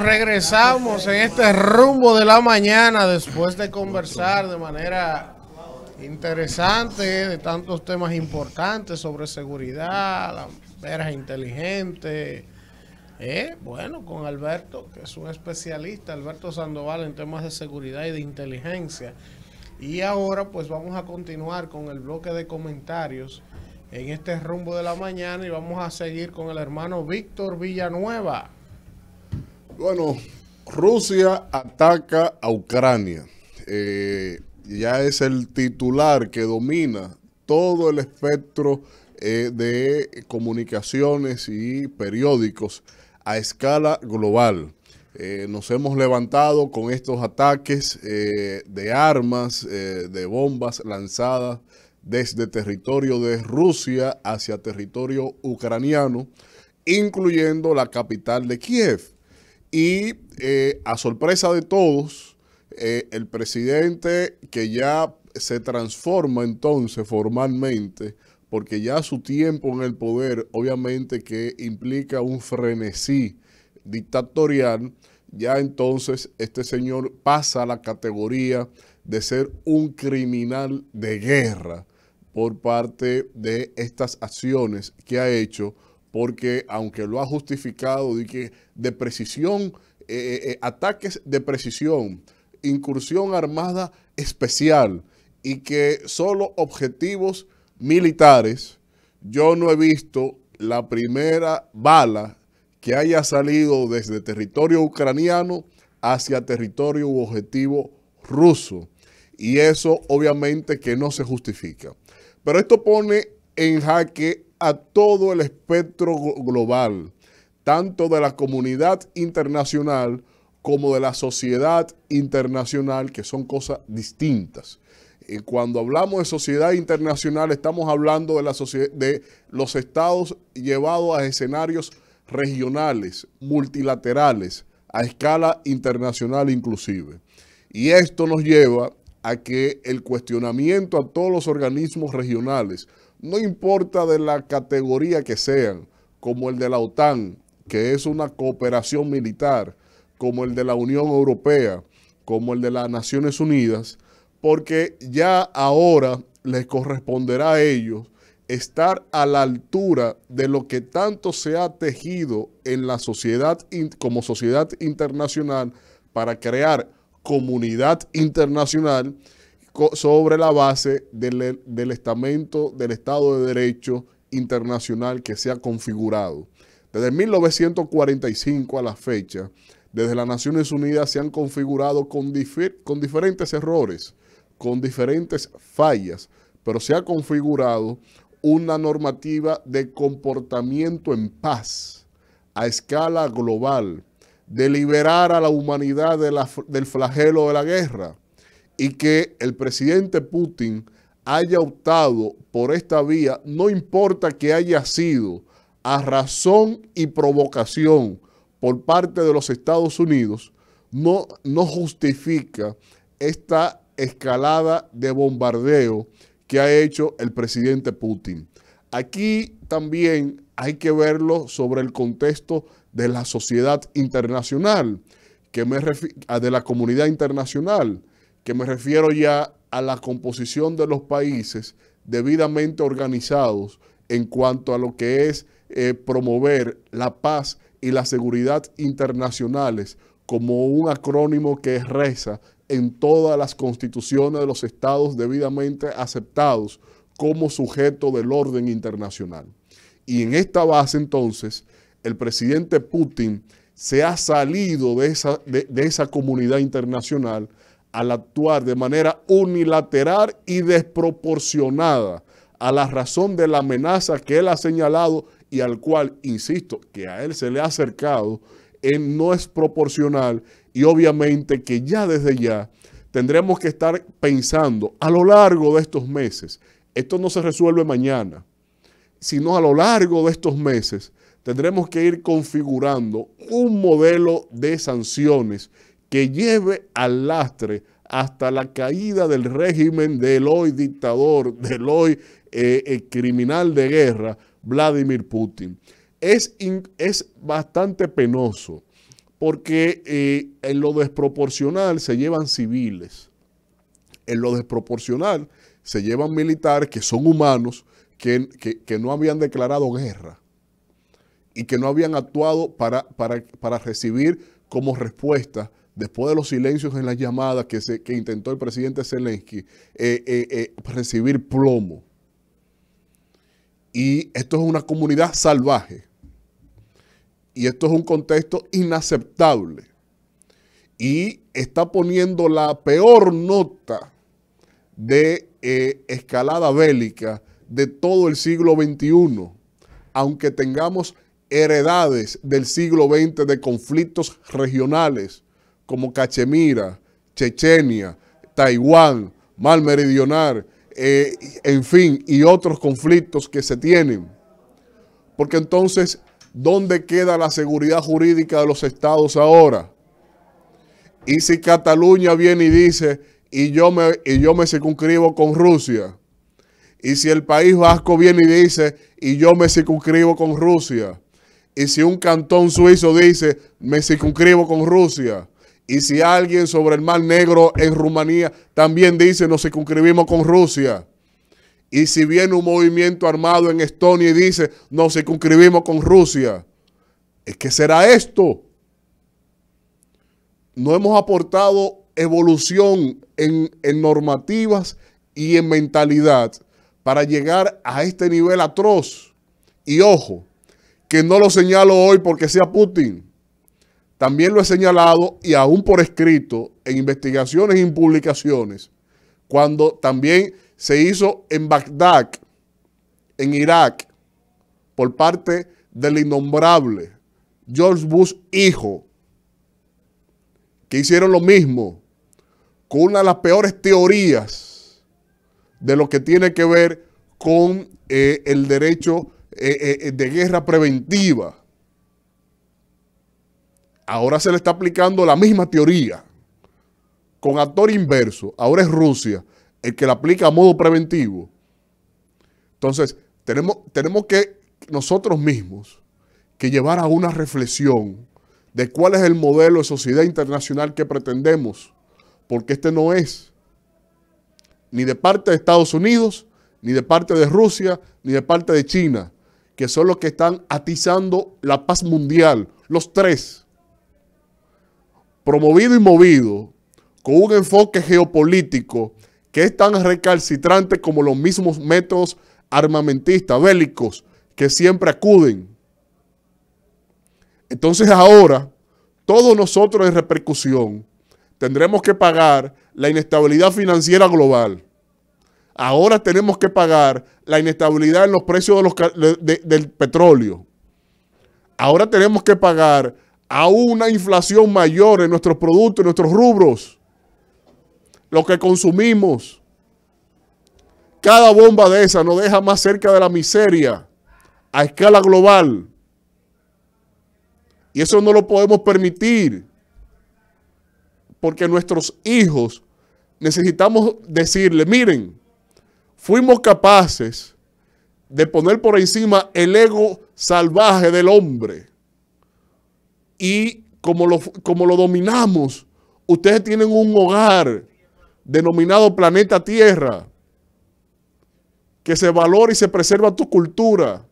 regresamos en este rumbo de la mañana después de conversar de manera interesante de tantos temas importantes sobre seguridad, las veras inteligentes. Eh, bueno, con Alberto, que es un especialista, Alberto Sandoval, en temas de seguridad y de inteligencia. Y ahora pues vamos a continuar con el bloque de comentarios en este rumbo de la mañana y vamos a seguir con el hermano Víctor Villanueva. Bueno, Rusia ataca a Ucrania. Eh, ya es el titular que domina todo el espectro eh, de comunicaciones y periódicos a escala global. Eh, nos hemos levantado con estos ataques de armas, de bombas lanzadas desde territorio de Rusia hacia territorio ucraniano, incluyendo la capital de Kiev. Y eh, a sorpresa de todos, eh, el presidente que ya se transforma entonces formalmente, porque ya su tiempo en el poder obviamente que implica un frenesí dictatorial, ya entonces este señor pasa a la categoría de ser un criminal de guerra por parte de estas acciones que ha hecho porque aunque lo ha justificado de, que de precisión, eh, eh, eh, ataques de precisión, incursión armada especial y que solo objetivos militares, yo no he visto la primera bala que haya salido desde territorio ucraniano hacia territorio u objetivo ruso. Y eso obviamente que no se justifica. Pero esto pone en jaque a todo el espectro global, tanto de la comunidad internacional como de la sociedad internacional, que son cosas distintas. cuando hablamos de sociedad internacional, estamos hablando de, la de los estados llevados a escenarios regionales, multilaterales, a escala internacional inclusive. Y esto nos lleva a que el cuestionamiento a todos los organismos regionales, no importa de la categoría que sean, como el de la OTAN, que es una cooperación militar, como el de la Unión Europea, como el de las Naciones Unidas, porque ya ahora les corresponderá a ellos estar a la altura de lo que tanto se ha tejido en la sociedad como sociedad internacional para crear comunidad internacional sobre la base del, estamento del Estado de Derecho internacional que se ha configurado. Desde 1945 a la fecha, desde las Naciones Unidas se han configurado con, con diferentes errores, con diferentes fallas, pero se ha configurado una normativa de comportamiento en paz a escala global, de liberar a la humanidad del flagelo de la guerra y que el presidente Putin haya optado por esta vía, no importa que haya sido a razón y provocación por parte de los Estados Unidos, no, no justifica esta escalada de bombardeo que ha hecho el presidente Putin. Aquí también hay que verlo sobre el contexto de la sociedad internacional, que de la comunidad internacional que me refiero ya a la composición de los países debidamente organizados en cuanto a lo que es eh, promover la paz y la seguridad internacionales como un acrónimo que reza en todas las constituciones de los estados debidamente aceptados como sujeto del orden internacional. Y en esta base entonces, el presidente Putin se ha salido de esa, de esa comunidad internacional al actuar de manera unilateral y desproporcionada a la razón de la amenaza que él ha señalado y al cual, insisto, que a él se le ha acercado, en no es proporcional y obviamente que ya desde ya tendremos que estar pensando a lo largo de estos meses, esto no se resuelve mañana, sino a lo largo de estos meses tendremos que ir configurando un modelo de sanciones que lleve al lastre hasta la caída del régimen del hoy dictador, del hoy eh, eh, criminal de guerra, Vladimir Putin. Es, es bastante penoso porque eh, en lo desproporcional se llevan civiles, en lo desproporcional se llevan militares que son humanos, que, no habían declarado guerra y que no habían actuado para, para, para recibir como respuesta después de los silencios en las llamadas que, intentó el presidente Zelensky, eh, eh, eh, recibir plomo. Y esto es una comunidad salvaje. Y esto es un contexto inaceptable. Y está poniendo la peor nota de escalada bélica de todo el siglo XXI, aunque tengamos heredades del siglo XX de conflictos regionales como Cachemira, Chechenia, Taiwán, Mal Meridional, eh, en fin, y otros conflictos que se tienen. Porque entonces, ¿dónde queda la seguridad jurídica de los estados ahora? Y si Cataluña viene y dice, y yo me, y yo me circunscribo con Rusia, y si el País Vasco viene y dice, y yo me circunscribo con Rusia, y si un cantón suizo dice, me circunscribo con Rusia, y si alguien sobre el Mar Negro en Rumanía también dice nos circunscribimos con Rusia. Y si viene un movimiento armado en Estonia y dice nos circunscribimos con Rusia. ¿Es ¿Qué será esto? No hemos aportado evolución en, en normativas y en mentalidad para llegar a este nivel atroz. Y ojo, que no lo señalo hoy porque sea Putin también lo he señalado y aún por escrito en investigaciones y en publicaciones, cuando también se hizo en Bagdad, en Irak, por parte del innombrable George Bush hijo, que hicieron lo mismo con una de las peores teorías de lo que tiene que ver con eh, el derecho eh, eh, de guerra preventiva Ahora se le está aplicando la misma teoría con actor inverso. Ahora es Rusia el que la aplica a modo preventivo. Entonces, tenemos, tenemos que nosotros mismos que llevar a una reflexión de cuál es el modelo de sociedad internacional que pretendemos, porque este no es ni de parte de Estados Unidos, ni de parte de Rusia, ni de parte de China, que son los que están atizando la paz mundial, los tres promovido y movido con un enfoque geopolítico que es tan recalcitrante como los mismos métodos armamentistas, bélicos, que siempre acuden. Entonces ahora, todos nosotros en repercusión, tendremos que pagar la inestabilidad financiera global. Ahora tenemos que pagar la inestabilidad en los precios del petróleo. Ahora tenemos que pagar a una inflación mayor en nuestros productos, en nuestros rubros, lo que consumimos. Cada bomba de esa nos deja más cerca de la miseria a escala global. Y eso no lo podemos permitir. Porque nuestros hijos necesitamos decirle, miren, fuimos capaces de poner por encima el ego salvaje del hombre y como lo, como lo dominamos, ustedes tienen un hogar denominado Planeta Tierra, que se valora y se preserva tu cultura,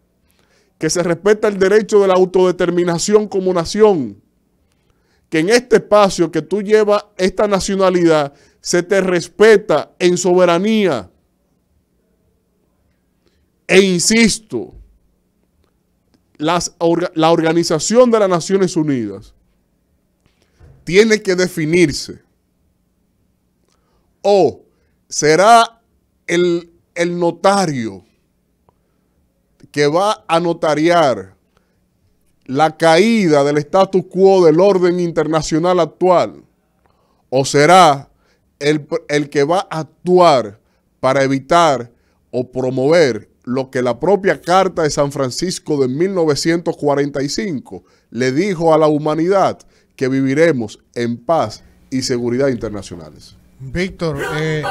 que se respeta el derecho de la autodeterminación como nación, que en este espacio que tú llevas esta nacionalidad se te respeta en soberanía. E insisto, la Organización de las Naciones Unidas tiene que definirse o será el, notario que va a notariar la caída del status quo del orden internacional actual o será el, el, que va a actuar para evitar o promover lo que la propia Carta de San Francisco de 1945 le dijo a la humanidad que viviremos en paz y seguridad internacionales. Víctor, eh,